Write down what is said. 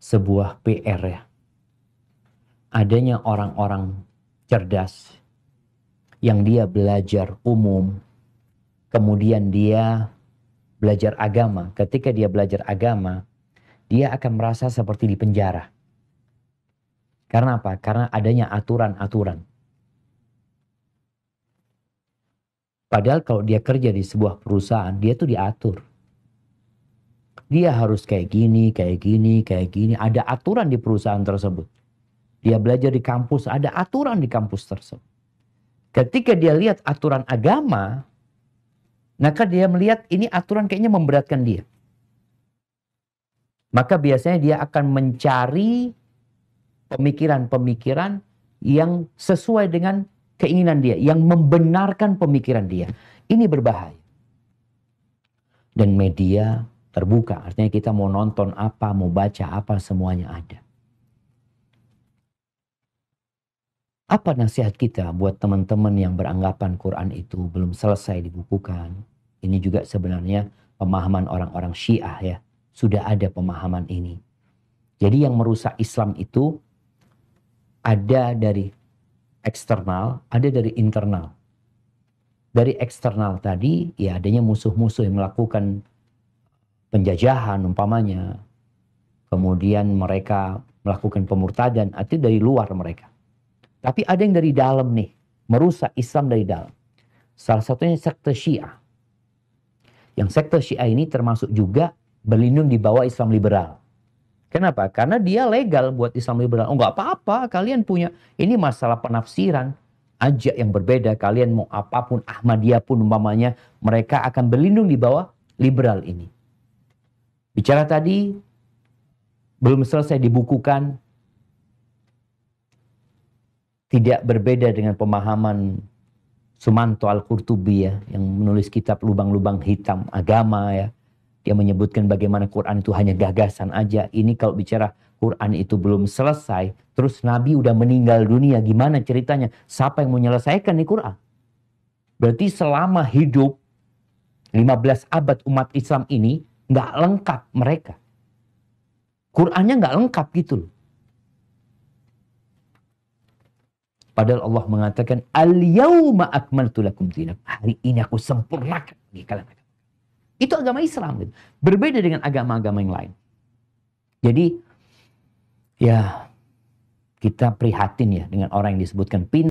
sebuah PR ya. Adanya orang-orang cerdas yang dia belajar umum, kemudian dia belajar agama. Ketika dia belajar agama, dia akan merasa seperti di penjara. Karena apa? Karena adanya aturan-aturan. Padahal kalau dia kerja di sebuah perusahaan, dia tuh diatur. Dia harus kayak gini, kayak gini, kayak gini. Ada aturan di perusahaan tersebut. Dia belajar di kampus, ada aturan di kampus tersebut. Ketika dia lihat aturan agama, maka dia melihat ini aturan kayaknya memberatkan dia. Maka biasanya dia akan mencari pemikiran-pemikiran yang sesuai dengan keinginan dia, yang membenarkan pemikiran dia. Ini berbahaya. Dan media terbuka. Artinya kita mau nonton apa, mau baca apa, semuanya ada. Apa nasihat kita buat teman-teman yang beranggapan Quran itu belum selesai dibukukan? Ini juga sebenarnya pemahaman orang-orang Syiah ya. Sudah ada pemahaman ini. Jadi yang merusak Islam itu ada dari eksternal, ada dari internal. Dari eksternal tadi ya adanya musuh-musuh yang melakukan penjajahan umpamanya, kemudian mereka melakukan pemurtadan, itu dari luar mereka. Tapi ada yang dari dalam nih, merusak Islam dari dalam. Salah satunya sekte Syiah. Yang sekte Syiah ini termasuk juga berlindung di bawah Islam liberal. Kenapa? Karena dia legal buat Islam liberal. Oh nggak apa-apa, kalian punya. Ini masalah penafsiran. aja yang berbeda, kalian mau apapun, Ahmadiyah pun umpamanya, mereka akan berlindung di bawah liberal ini. Bicara tadi belum selesai dibukukan tidak berbeda dengan pemahaman Sumanto Al-Qurtubi ya yang menulis kitab lubang-lubang hitam agama ya. Dia menyebutkan bagaimana Quran itu hanya gagasan aja. Ini kalau bicara Quran itu belum selesai, terus Nabi udah meninggal dunia, gimana ceritanya? Siapa yang menyelesaikan nih Quran? Berarti selama hidup 15 abad umat Islam ini nggak lengkap mereka. Qurannya nggak lengkap gitu loh. Padahal Allah mengatakan al yauma akmaltu lakum dinakum. Hari ini aku sempurnakan Itu agama Islam gitu. Berbeda dengan agama-agama yang lain. Jadi ya kita prihatin ya dengan orang yang disebutkan pintar